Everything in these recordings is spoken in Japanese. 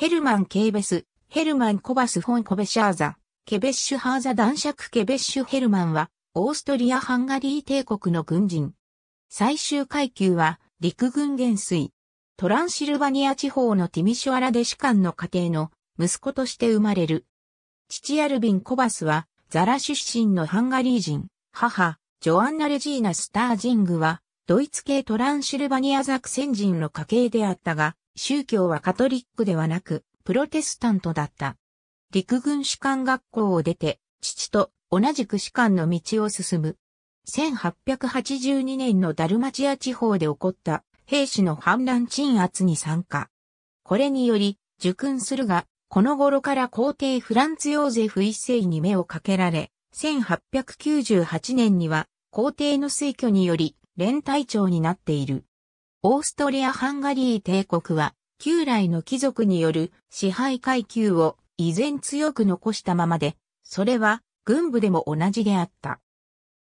ヘルマン・ケーベス、ヘルマン・コバス・フォン・コベシャーザ、ケベッシュ・ハーザ男爵ケベッシュ・ヘルマンは、オーストリア・ハンガリー帝国の軍人。最終階級は、陸軍元帥。トランシルバニア地方のティミシュアラデシカンの家庭の息子として生まれる。父アルビン・コバスは、ザラ出身のハンガリー人、母、ジョアンナ・レジーナ・スタージングは、ドイツ系トランシルバニアザクセン人の家系であったが、宗教はカトリックではなく、プロテスタントだった。陸軍士官学校を出て、父と同じく士官の道を進む。1882年のダルマチア地方で起こった兵士の反乱鎮圧に参加。これにより、受訓するが、この頃から皇帝フランツ・ヨーゼフ一世に目をかけられ、1898年には皇帝の推挙により連隊長になっている。オーストリア・ハンガリー帝国は、旧来の貴族による支配階級を依然強く残したままで、それは軍部でも同じであった。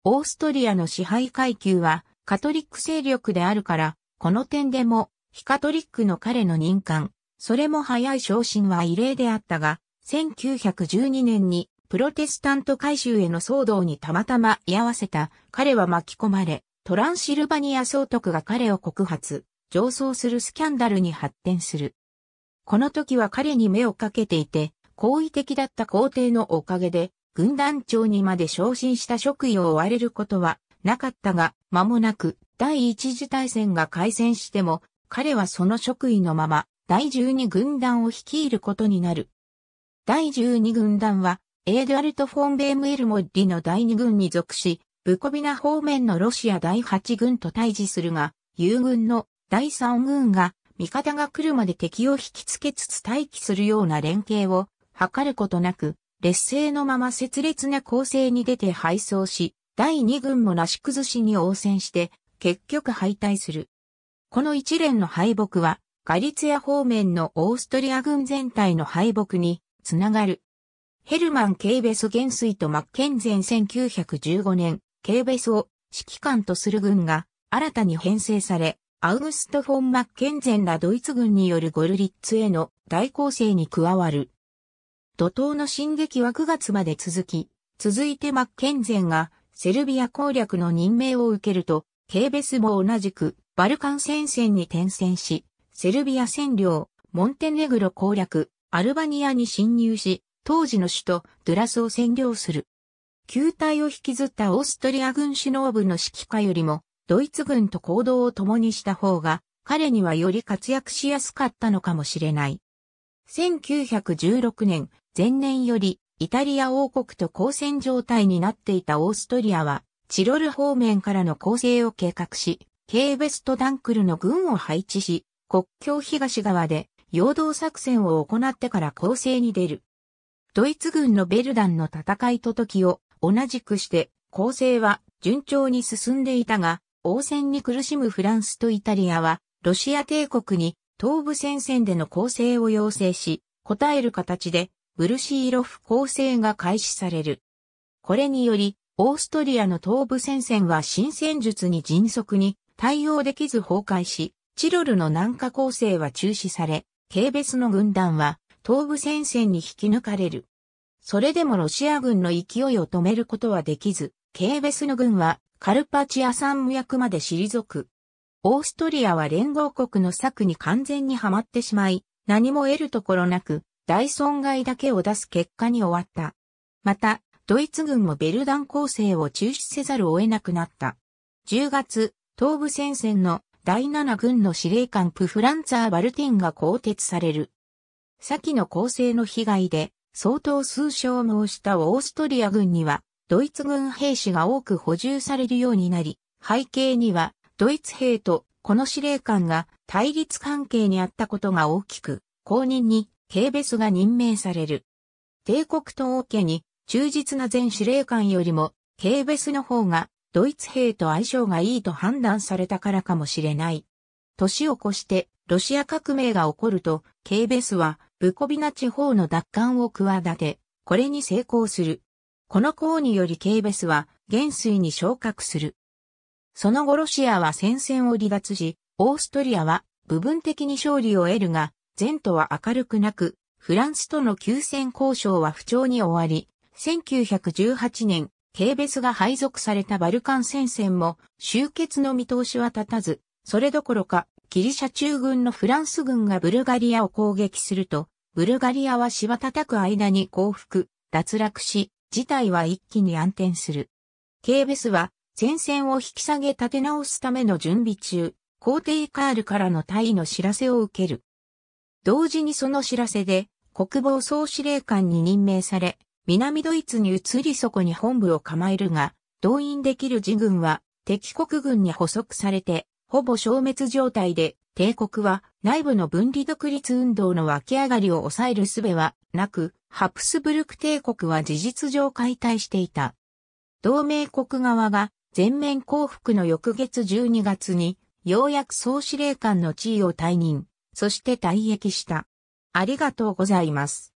オーストリアの支配階級はカトリック勢力であるから、この点でも非カトリックの彼の任官、それも早い昇進は異例であったが、1912年にプロテスタント改修への騒動にたまたま居合わせた彼は巻き込まれ、トランシルバニア総督が彼を告発、上層するスキャンダルに発展する。この時は彼に目をかけていて、好意的だった皇帝のおかげで、軍団長にまで昇進した職位を追われることはなかったが、間もなく第一次大戦が開戦しても、彼はその職位のまま第12軍団を率いることになる。第12軍団は、エードアルト・フォン・ベームエルモッリの第2軍に属し、ブコビナ方面のロシア第8軍と対峙するが、友軍の第3軍が味方が来るまで敵を引きつけつつ待機するような連携を図ることなく、劣勢のまま切烈な攻勢に出て敗走し、第2軍もなし崩しに応戦して、結局敗退する。この一連の敗北は、ガリツヤ方面のオーストリア軍全体の敗北につながる。ヘルマン・ケイベス元帥とマッケンゼン1915年、ケーベスを指揮官とする軍が新たに編成され、アウグスト・フォン・マッケンゼンらドイツ軍によるゴルリッツへの大攻勢に加わる。怒涛の進撃は9月まで続き、続いてマッケンゼンがセルビア攻略の任命を受けると、ケーベスも同じくバルカン戦線に転戦し、セルビア占領、モンテネグロ攻略、アルバニアに侵入し、当時の首都ドゥラスを占領する。旧隊を引きずったオーストリア軍首脳部の指揮下よりも、ドイツ軍と行動を共にした方が、彼にはより活躍しやすかったのかもしれない。1916年、前年より、イタリア王国と交戦状態になっていたオーストリアは、チロル方面からの攻勢を計画し、ケーベストダンクルの軍を配置し、国境東側で、陽動作戦を行ってから攻勢に出る。ドイツ軍のベルダンの戦いと時を同じくして、攻勢は順調に進んでいたが、応戦に苦しむフランスとイタリアは、ロシア帝国に東部戦線での攻勢を要請し、応える形で、ブルシーロフ攻勢が開始される。これにより、オーストリアの東部戦線は新戦術に迅速に対応できず崩壊し、チロルの南下攻勢は中止され、軽別の軍団は東部戦線に引き抜かれる。それでもロシア軍の勢いを止めることはできず、ケーベスの軍はカルパチア山脈まで退く。オーストリアは連合国の策に完全にはまってしまい、何も得るところなく、大損害だけを出す結果に終わった。また、ドイツ軍もベルダン攻勢を中止せざるを得なくなった。10月、東部戦線の第7軍の司令官プフランツァー・バルティンが更迭される。先の攻勢の被害で、相当数消耗したオーストリア軍には、ドイツ軍兵士が多く補充されるようになり、背景には、ドイツ兵とこの司令官が対立関係にあったことが大きく、後任にケーベスが任命される。帝国と王家に忠実な前司令官よりも、ケーベスの方がドイツ兵と相性がいいと判断されたからかもしれない。年を越してロシア革命が起こると、ケーベスはブコビナ地方の奪還を企て、これに成功する。この功によりケーベスは元帥に昇格する。その後ロシアは戦線を離脱し、オーストリアは部分的に勝利を得るが、前途は明るくなく、フランスとの休戦交渉は不調に終わり、1918年、ケーベスが配属されたバルカン戦線も終結の見通しは立たず、それどころか、ギリシャ中軍のフランス軍がブルガリアを攻撃すると、ブルガリアは柴叩く間に降伏、脱落し、事態は一気に暗転する。ケーベスは前線を引き下げ立て直すための準備中、皇帝カールからの退位の知らせを受ける。同時にその知らせで国防総司令官に任命され、南ドイツに移りそこに本部を構えるが、動員できる自軍は敵国軍に捕捉されて、ほぼ消滅状態で、帝国は内部の分離独立運動の湧き上がりを抑える術はなく、ハプスブルク帝国は事実上解体していた。同盟国側が全面降伏の翌月12月に、ようやく総司令官の地位を退任、そして退役した。ありがとうございます。